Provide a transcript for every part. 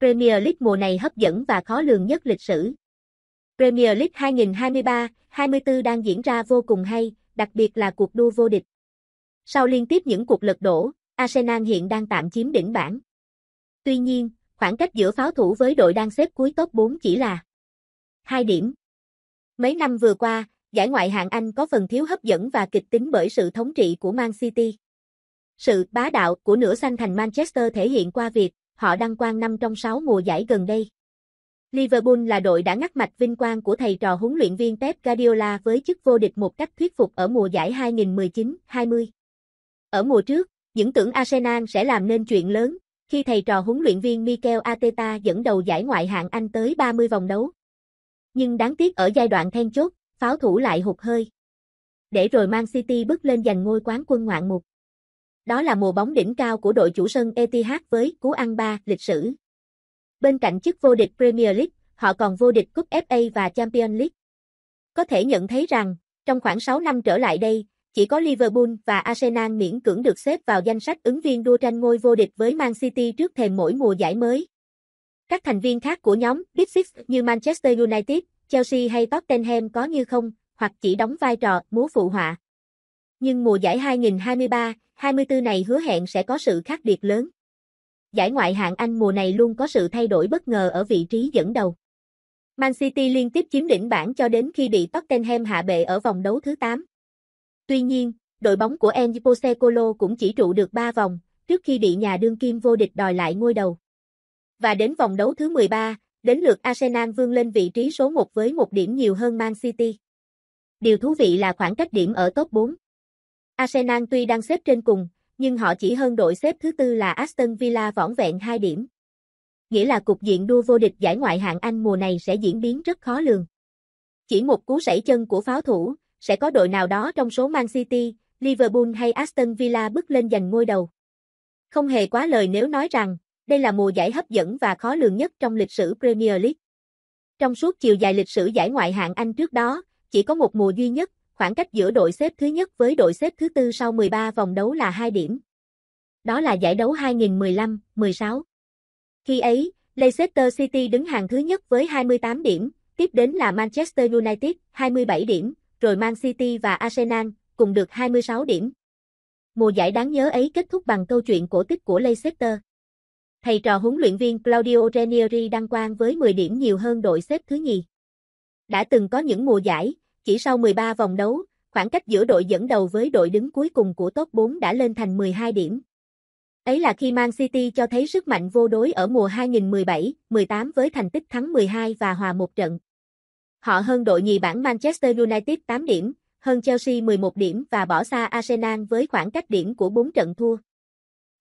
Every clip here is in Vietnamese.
Premier League mùa này hấp dẫn và khó lường nhất lịch sử. Premier League 2023-24 đang diễn ra vô cùng hay, đặc biệt là cuộc đua vô địch. Sau liên tiếp những cuộc lật đổ, Arsenal hiện đang tạm chiếm đỉnh bảng. Tuy nhiên, khoảng cách giữa pháo thủ với đội đang xếp cuối top 4 chỉ là 2 điểm. Mấy năm vừa qua, giải ngoại hạng Anh có phần thiếu hấp dẫn và kịch tính bởi sự thống trị của Man City. Sự bá đạo của nửa xanh thành Manchester thể hiện qua việc họ đăng quang năm trong 6 mùa giải gần đây. Liverpool là đội đã ngắt mạch vinh quang của thầy trò huấn luyện viên Pep Guardiola với chức vô địch một cách thuyết phục ở mùa giải 2019-20. Ở mùa trước, những tưởng Arsenal sẽ làm nên chuyện lớn, khi thầy trò huấn luyện viên Mikel Arteta dẫn đầu giải ngoại hạng Anh tới 30 vòng đấu. Nhưng đáng tiếc ở giai đoạn then chốt, pháo thủ lại hụt hơi. Để rồi Man City bước lên giành ngôi quán quân ngoạn mục. Đó là mùa bóng đỉnh cao của đội chủ sân Etihad với cú ăn ba lịch sử. Bên cạnh chức vô địch Premier League, họ còn vô địch cúp FA và Champions League. Có thể nhận thấy rằng, trong khoảng 6 năm trở lại đây, chỉ có Liverpool và Arsenal miễn cưỡng được xếp vào danh sách ứng viên đua tranh ngôi vô địch với Man City trước thềm mỗi mùa giải mới. Các thành viên khác của nhóm Big Six như Manchester United, Chelsea hay Tottenham có như không, hoặc chỉ đóng vai trò múa phụ họa. Nhưng mùa giải 2023-24 này hứa hẹn sẽ có sự khác biệt lớn. Giải ngoại hạng Anh mùa này luôn có sự thay đổi bất ngờ ở vị trí dẫn đầu. Man City liên tiếp chiếm đỉnh bảng cho đến khi bị Tottenham hạ bệ ở vòng đấu thứ 8. Tuy nhiên, đội bóng của Enzo Postecoglou cũng chỉ trụ được 3 vòng, trước khi bị nhà đương kim vô địch đòi lại ngôi đầu. Và đến vòng đấu thứ 13, đến lượt Arsenal vươn lên vị trí số 1 với một điểm nhiều hơn Man City. Điều thú vị là khoảng cách điểm ở top 4. Arsenal tuy đang xếp trên cùng, nhưng họ chỉ hơn đội xếp thứ tư là Aston Villa vỏn vẹn 2 điểm. Nghĩa là cục diện đua vô địch giải ngoại hạng Anh mùa này sẽ diễn biến rất khó lường. Chỉ một cú sẩy chân của pháo thủ, sẽ có đội nào đó trong số Man City, Liverpool hay Aston Villa bước lên giành ngôi đầu. Không hề quá lời nếu nói rằng, đây là mùa giải hấp dẫn và khó lường nhất trong lịch sử Premier League. Trong suốt chiều dài lịch sử giải ngoại hạng Anh trước đó, chỉ có một mùa duy nhất khoảng cách giữa đội xếp thứ nhất với đội xếp thứ tư sau 13 vòng đấu là 2 điểm. Đó là giải đấu 2015-16. Khi ấy, Leicester City đứng hàng thứ nhất với 28 điểm, tiếp đến là Manchester United 27 điểm, rồi Man City và Arsenal cùng được 26 điểm. Mùa giải đáng nhớ ấy kết thúc bằng câu chuyện cổ tích của Leicester. Thầy trò huấn luyện viên Claudio Ranieri đăng quang với 10 điểm nhiều hơn đội xếp thứ nhì. Đã từng có những mùa giải, chỉ sau 13 vòng đấu, khoảng cách giữa đội dẫn đầu với đội đứng cuối cùng của top 4 đã lên thành 12 điểm. Ấy là khi Man City cho thấy sức mạnh vô đối ở mùa 2017-18 với thành tích thắng 12 và hòa một trận. Họ hơn đội nhì bảng Manchester United 8 điểm, hơn Chelsea 11 điểm và bỏ xa Arsenal với khoảng cách điểm của 4 trận thua.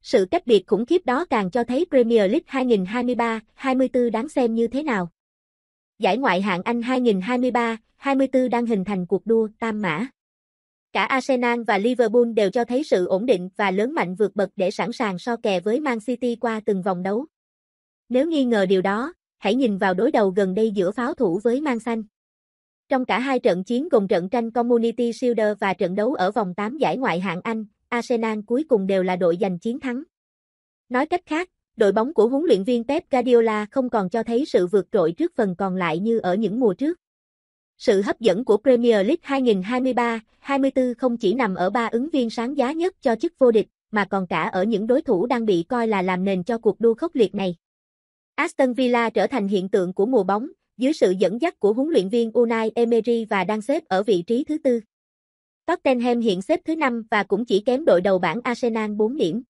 Sự cách biệt khủng khiếp đó càng cho thấy Premier League 2023-24 đáng xem như thế nào. Giải ngoại hạng Anh 2023-24 đang hình thành cuộc đua tam mã. Cả Arsenal và Liverpool đều cho thấy sự ổn định và lớn mạnh vượt bậc để sẵn sàng so kè với Man City qua từng vòng đấu. Nếu nghi ngờ điều đó, hãy nhìn vào đối đầu gần đây giữa pháo thủ với Man Xanh. Trong cả hai trận chiến gồm trận tranh Community Shield và trận đấu ở vòng 8 giải ngoại hạng Anh, Arsenal cuối cùng đều là đội giành chiến thắng. Nói cách khác, đội bóng của huấn luyện viên Pep Guardiola không còn cho thấy sự vượt trội trước phần còn lại như ở những mùa trước. Sự hấp dẫn của Premier League 2023-24 không chỉ nằm ở ba ứng viên sáng giá nhất cho chức vô địch, mà còn cả ở những đối thủ đang bị coi là làm nền cho cuộc đua khốc liệt này. Aston Villa trở thành hiện tượng của mùa bóng, dưới sự dẫn dắt của huấn luyện viên Unai Emery và đang xếp ở vị trí thứ tư. Tottenham hiện xếp thứ năm và cũng chỉ kém đội đầu bảng Arsenal 4 điểm.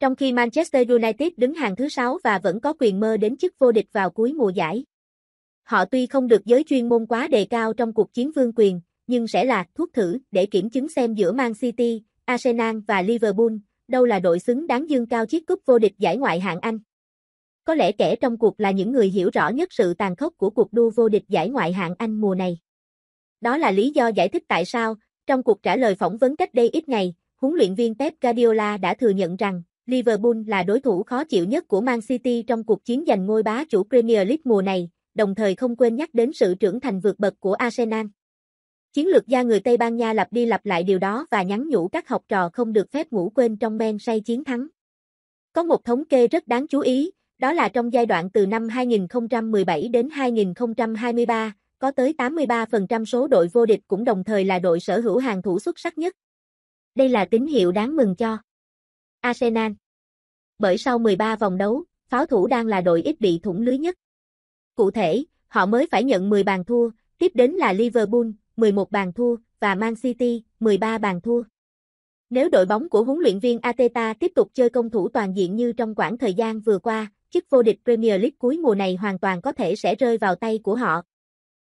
Trong khi Manchester United đứng hàng thứ 6 và vẫn có quyền mơ đến chức vô địch vào cuối mùa giải. Họ tuy không được giới chuyên môn quá đề cao trong cuộc chiến vương quyền, nhưng sẽ là thuốc thử để kiểm chứng xem giữa Man City, Arsenal và Liverpool, đâu là đội xứng đáng dương cao chiếc cúp vô địch giải ngoại hạng Anh. Có lẽ kẻ trong cuộc là những người hiểu rõ nhất sự tàn khốc của cuộc đua vô địch giải ngoại hạng Anh mùa này. Đó là lý do giải thích tại sao, trong cuộc trả lời phỏng vấn cách đây ít ngày, huấn luyện viên Pep Guardiola đã thừa nhận rằng Liverpool là đối thủ khó chịu nhất của Man City trong cuộc chiến giành ngôi bá chủ Premier League mùa này, đồng thời không quên nhắc đến sự trưởng thành vượt bậc của Arsenal. Chiến lược gia người Tây Ban Nha lặp đi lặp lại điều đó và nhắn nhủ các học trò không được phép ngủ quên trong men say chiến thắng. Có một thống kê rất đáng chú ý, đó là trong giai đoạn từ năm 2017 đến 2023, có tới 83% số đội vô địch cũng đồng thời là đội sở hữu hàng thủ xuất sắc nhất. Đây là tín hiệu đáng mừng cho Arsenal bởi sau 13 vòng đấu, pháo thủ đang là đội ít bị thủng lưới nhất. Cụ thể, họ mới phải nhận 10 bàn thua, tiếp đến là Liverpool, 11 bàn thua, và Man City, 13 bàn thua. Nếu đội bóng của huấn luyện viên Ateta tiếp tục chơi công thủ toàn diện như trong quãng thời gian vừa qua, chức vô địch Premier League cuối mùa này hoàn toàn có thể sẽ rơi vào tay của họ.